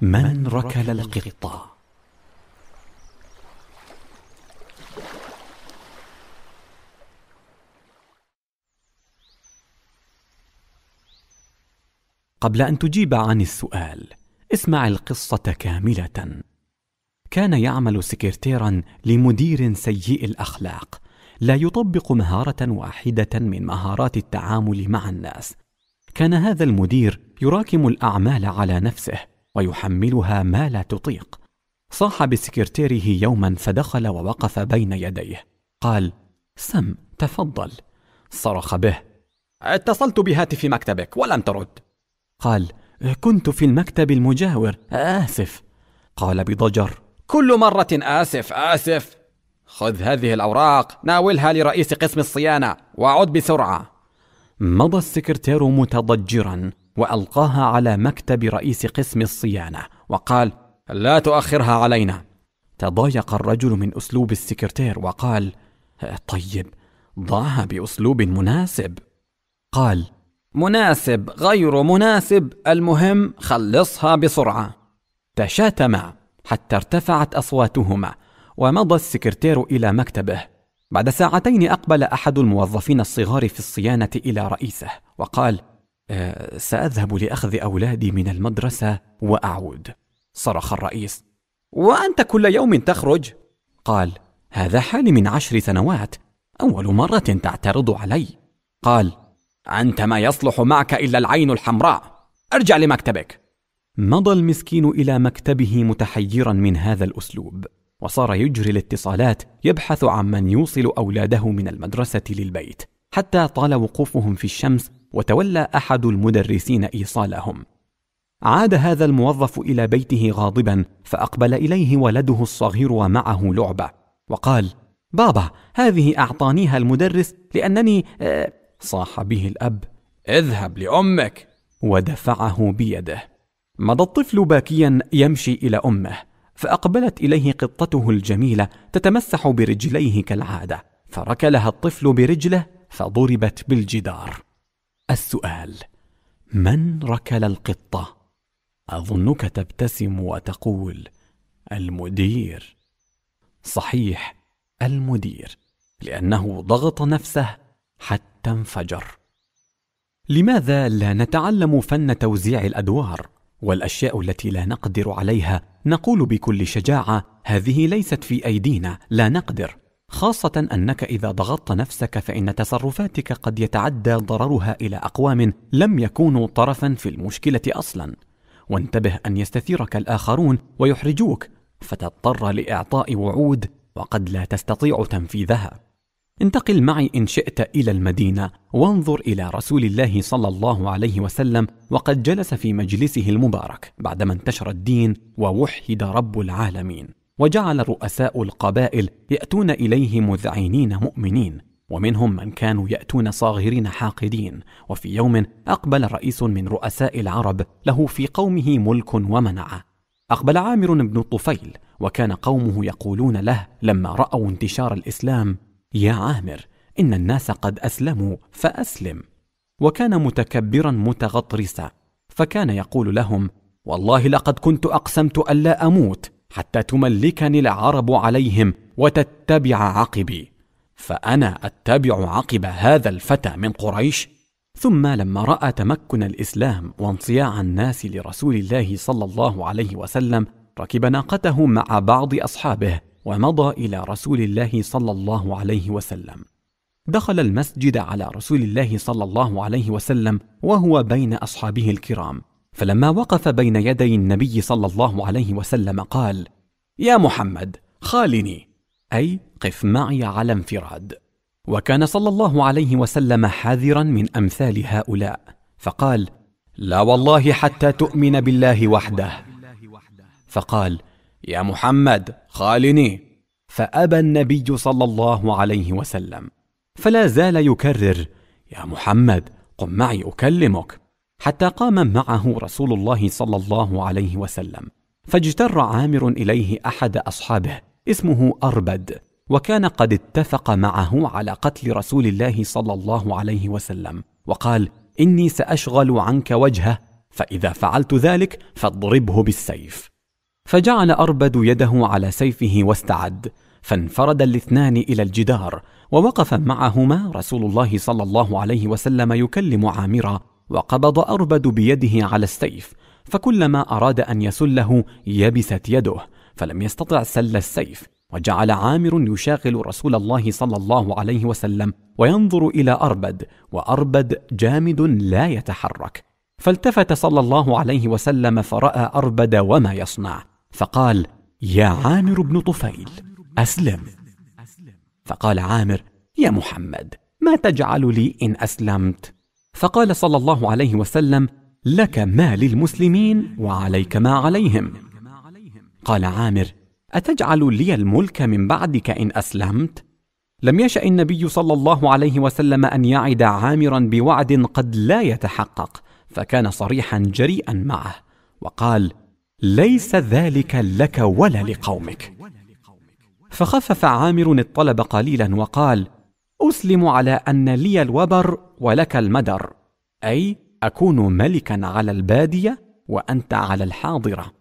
من ركل القطة قبل أن تجيب عن السؤال اسمع القصة كاملة كان يعمل سكرتيرا لمدير سيء الأخلاق لا يطبق مهارة واحدة من مهارات التعامل مع الناس كان هذا المدير يراكم الأعمال على نفسه ويحملها ما لا تطيق صاح بسكرتيره يوما فدخل ووقف بين يديه قال سم تفضل صرخ به اتصلت بهاتف مكتبك ولم ترد قال كنت في المكتب المجاور اسف قال بضجر كل مره اسف اسف خذ هذه الاوراق ناولها لرئيس قسم الصيانه وعد بسرعه مضى السكرتير متضجرا والقاها على مكتب رئيس قسم الصيانه وقال لا تؤخرها علينا تضايق الرجل من اسلوب السكرتير وقال طيب ضعها باسلوب مناسب قال مناسب غير مناسب المهم خلصها بسرعه تشاتما حتى ارتفعت اصواتهما ومضى السكرتير الى مكتبه بعد ساعتين اقبل احد الموظفين الصغار في الصيانه الى رئيسه وقال آه، ساذهب لاخذ اولادي من المدرسه واعود صرخ الرئيس وانت كل يوم تخرج قال هذا حالي من عشر سنوات اول مره تعترض علي قال انت ما يصلح معك الا العين الحمراء ارجع لمكتبك مضى المسكين الى مكتبه متحيرا من هذا الاسلوب وصار يجري الاتصالات يبحث عن من يوصل اولاده من المدرسه للبيت حتى طال وقوفهم في الشمس وتولى احد المدرسين ايصالهم عاد هذا الموظف الى بيته غاضبا فاقبل اليه ولده الصغير ومعه لعبه وقال بابا هذه اعطانيها المدرس لانني آه، صاح به الاب اذهب لامك ودفعه بيده مضى الطفل باكيا يمشي الى امه فاقبلت اليه قطته الجميله تتمسح برجليه كالعاده فركلها الطفل برجله فضربت بالجدار السؤال من ركل القطه اظنك تبتسم وتقول المدير صحيح المدير لانه ضغط نفسه حتى انفجر لماذا لا نتعلم فن توزيع الادوار والاشياء التي لا نقدر عليها نقول بكل شجاعه هذه ليست في ايدينا لا نقدر خاصة أنك إذا ضغطت نفسك فإن تصرفاتك قد يتعدى ضررها إلى أقوام لم يكونوا طرفا في المشكلة أصلا وانتبه أن يستثيرك الآخرون ويحرجوك فتضطر لإعطاء وعود وقد لا تستطيع تنفيذها انتقل معي إن شئت إلى المدينة وانظر إلى رسول الله صلى الله عليه وسلم وقد جلس في مجلسه المبارك بعدما انتشر الدين ووحد رب العالمين وجعل رؤساء القبائل ياتون اليه مذعنين مؤمنين ومنهم من كانوا ياتون صاغرين حاقدين وفي يوم اقبل رئيس من رؤساء العرب له في قومه ملك ومنعه اقبل عامر بن طفيل وكان قومه يقولون له لما راوا انتشار الاسلام يا عامر ان الناس قد اسلموا فاسلم وكان متكبرا متغطرسا فكان يقول لهم والله لقد كنت اقسمت الا اموت حتى تملكني العرب عليهم وتتبع عقبي فانا اتبع عقب هذا الفتى من قريش ثم لما راى تمكن الاسلام وانصياع الناس لرسول الله صلى الله عليه وسلم ركب ناقته مع بعض اصحابه ومضى الى رسول الله صلى الله عليه وسلم دخل المسجد على رسول الله صلى الله عليه وسلم وهو بين اصحابه الكرام فلما وقف بين يدي النبي صلى الله عليه وسلم قال يا محمد خالني اي قف معي على انفراد وكان صلى الله عليه وسلم حذرا من امثال هؤلاء فقال لا والله حتى تؤمن بالله وحده فقال يا محمد خالني فابى النبي صلى الله عليه وسلم فلا زال يكرر يا محمد قم معي اكلمك حتى قام معه رسول الله صلى الله عليه وسلم فاجتر عامر اليه احد اصحابه اسمه اربد وكان قد اتفق معه على قتل رسول الله صلى الله عليه وسلم وقال اني ساشغل عنك وجهه فاذا فعلت ذلك فاضربه بالسيف فجعل اربد يده على سيفه واستعد فانفرد الاثنان الى الجدار ووقف معهما رسول الله صلى الله عليه وسلم يكلم عامرا وقبض أربد بيده على السيف فكلما أراد أن يسله يبست يده فلم يستطع سل السيف وجعل عامر يشاغل رسول الله صلى الله عليه وسلم وينظر إلى أربد وأربد جامد لا يتحرك فالتفت صلى الله عليه وسلم فرأى أربد وما يصنع فقال يا عامر بن طفيل أسلم فقال عامر يا محمد ما تجعل لي إن أسلمت فقال صلى الله عليه وسلم لك ما للمسلمين وعليك ما عليهم قال عامر اتجعل لي الملك من بعدك ان اسلمت لم يشا النبي صلى الله عليه وسلم ان يعد عامرا بوعد قد لا يتحقق فكان صريحا جريئا معه وقال ليس ذلك لك ولا لقومك فخفف عامر الطلب قليلا وقال اسلم على ان لي الوبر ولك المدر اي اكون ملكا على الباديه وانت على الحاضره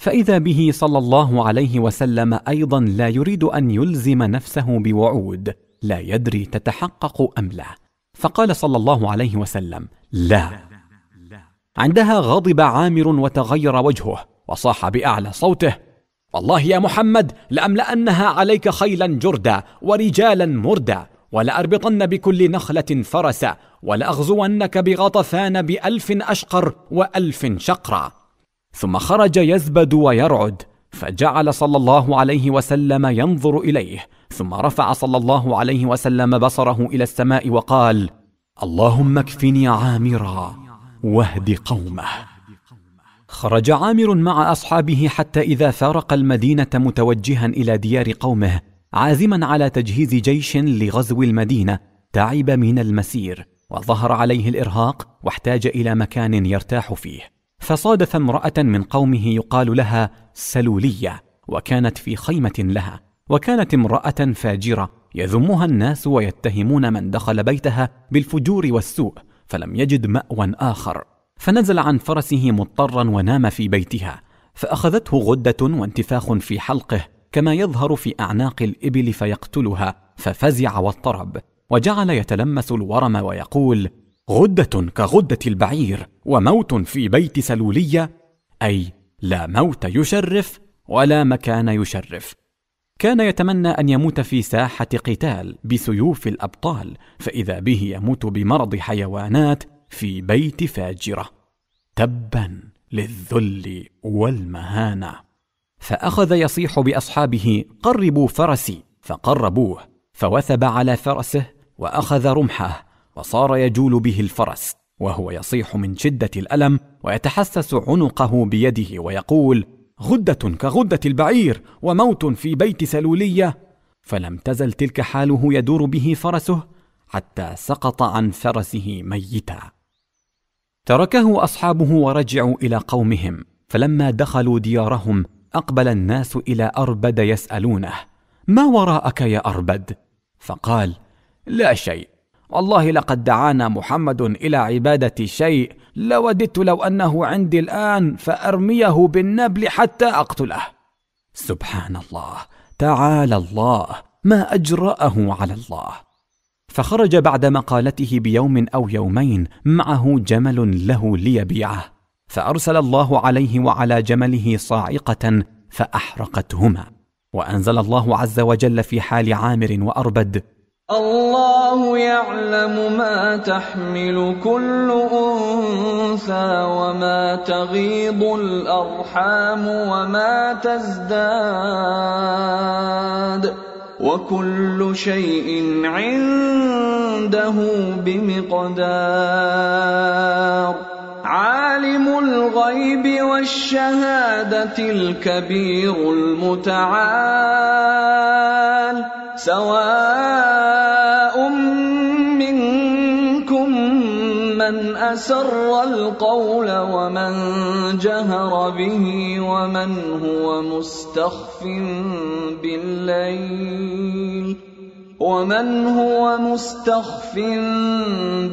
فاذا به صلى الله عليه وسلم ايضا لا يريد ان يلزم نفسه بوعود لا يدري تتحقق ام لا فقال صلى الله عليه وسلم لا عندها غضب عامر وتغير وجهه وصاح باعلى صوته والله يا محمد لاملانها عليك خيلا جردا ورجالا مردا ولأربطن بكل نخلة فرسا ولأغزونك بغطفان بألف أشقر وألف شقرا ثم خرج يزبد ويرعد فجعل صلى الله عليه وسلم ينظر إليه ثم رفع صلى الله عليه وسلم بصره إلى السماء وقال اللهم اكفني عامرا واهد قومه خرج عامر مع أصحابه حتى إذا فارق المدينة متوجها إلى ديار قومه عازما على تجهيز جيش لغزو المدينه تعب من المسير وظهر عليه الارهاق واحتاج الى مكان يرتاح فيه فصادف امراه من قومه يقال لها سلوليه وكانت في خيمه لها وكانت امراه فاجره يذمها الناس ويتهمون من دخل بيتها بالفجور والسوء فلم يجد ماوى اخر فنزل عن فرسه مضطرا ونام في بيتها فاخذته غده وانتفاخ في حلقه كما يظهر في اعناق الابل فيقتلها ففزع واضطرب وجعل يتلمس الورم ويقول غده كغده البعير وموت في بيت سلوليه اي لا موت يشرف ولا مكان يشرف كان يتمنى ان يموت في ساحه قتال بسيوف الابطال فاذا به يموت بمرض حيوانات في بيت فاجره تبا للذل والمهانه فاخذ يصيح باصحابه قربوا فرسي فقربوه فوثب على فرسه واخذ رمحه وصار يجول به الفرس وهو يصيح من شده الالم ويتحسس عنقه بيده ويقول غده كغده البعير وموت في بيت سلوليه فلم تزل تلك حاله يدور به فرسه حتى سقط عن فرسه ميتا تركه اصحابه ورجعوا الى قومهم فلما دخلوا ديارهم اقبل الناس الى اربد يسالونه ما وراءك يا اربد فقال لا شيء والله لقد دعانا محمد الى عباده شيء لوددت لو انه عندي الان فارميه بالنبل حتى اقتله سبحان الله تعالى الله ما اجراه على الله فخرج بعد مقالته بيوم او يومين معه جمل له ليبيعه فارسل الله عليه وعلى جمله صاعقه فاحرقتهما وانزل الله عز وجل في حال عامر واربد الله يعلم ما تحمل كل انثى وما تغيض الارحام وما تزداد وكل شيء عنده بمقدار عالم الغيب والشهادة الكبير المتعال سواء منكم من أسر القول ومن جهر به ومن هو مستخف بالليل ومن هو مستخف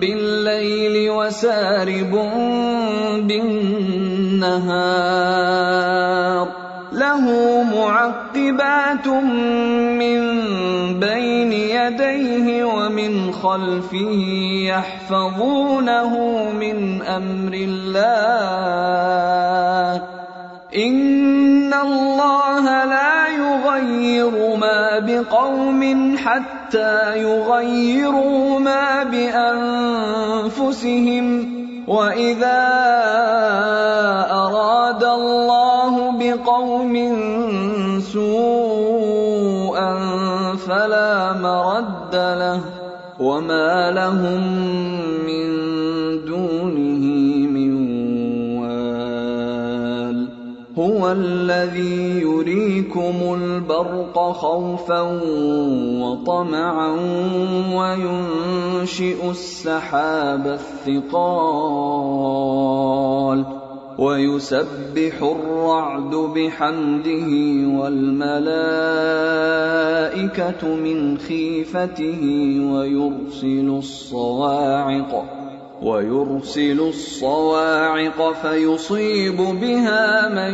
بالليل وسارب النهار له معقبات من بين يديه ومن خلفه يحفظونه من امر الله ان الله بقوم حتى يغيروا ما بانفسهم واذا اراد الله بقوم سوءا فلا مرد له وما لهم من هُوَ الَّذِي يُرِيكُمُ الْبَرْقَ خَوْفًا وَطَمَعًا وَيُنشِئُ السَّحَابَ الثِّقَالَ وَيُسَبِّحُ الرَّعْدُ بِحَمْدِهِ وَالْمَلَائِكَةُ مِنْ خِيفَتِهِ وَيُرْسِلُ الصَّوَاعِقَ ويرسل الصواعق فيصيب بها من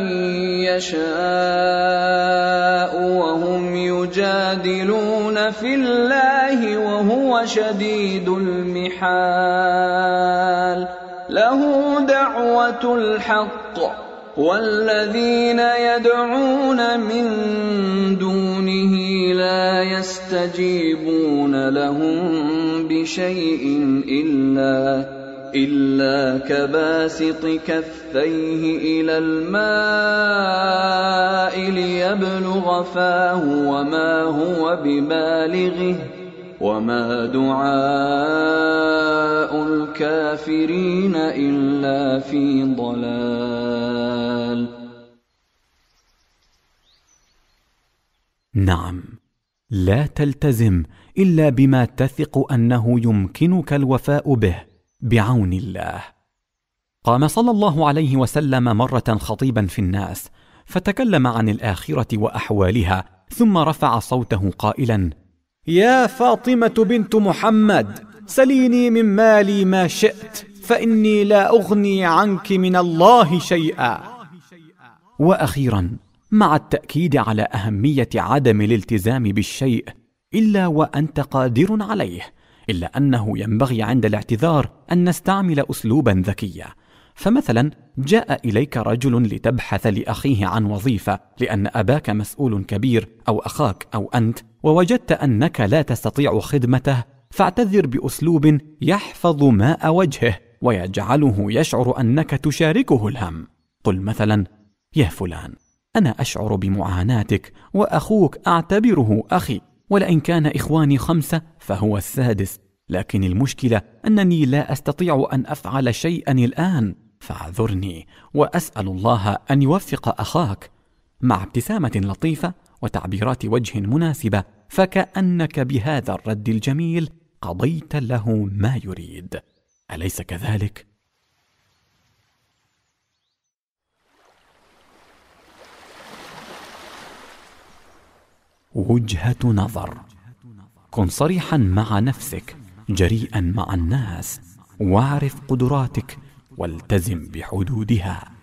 يشاء وهم يجادلون في الله وهو شديد المحال له دعوه الحق والذين يدعون من دونه لا يستجيبون لهم شيء إلا إلا كباسط كفيه إلى الماء ليبلغ فاه وما هو ببالغه وما دعاء الكافرين إلا في ضلال نعم لا تلتزم الا بما تثق انه يمكنك الوفاء به بعون الله قام صلى الله عليه وسلم مره خطيبا في الناس فتكلم عن الاخره واحوالها ثم رفع صوته قائلا يا فاطمه بنت محمد سليني من مالي ما شئت فاني لا اغني عنك من الله شيئا واخيرا مع التاكيد على اهميه عدم الالتزام بالشيء الا وانت قادر عليه الا انه ينبغي عند الاعتذار ان نستعمل اسلوبا ذكيا فمثلا جاء اليك رجل لتبحث لاخيه عن وظيفه لان اباك مسؤول كبير او اخاك او انت ووجدت انك لا تستطيع خدمته فاعتذر باسلوب يحفظ ماء وجهه ويجعله يشعر انك تشاركه الهم قل مثلا يا فلان أنا أشعر بمعاناتك وأخوك أعتبره أخي ولئن كان إخواني خمسة فهو السادس لكن المشكلة أنني لا أستطيع أن أفعل شيئا الآن فاعذرني وأسأل الله أن يوفق أخاك مع ابتسامة لطيفة وتعبيرات وجه مناسبة فكأنك بهذا الرد الجميل قضيت له ما يريد أليس كذلك؟ وجهه نظر كن صريحا مع نفسك جريئا مع الناس واعرف قدراتك والتزم بحدودها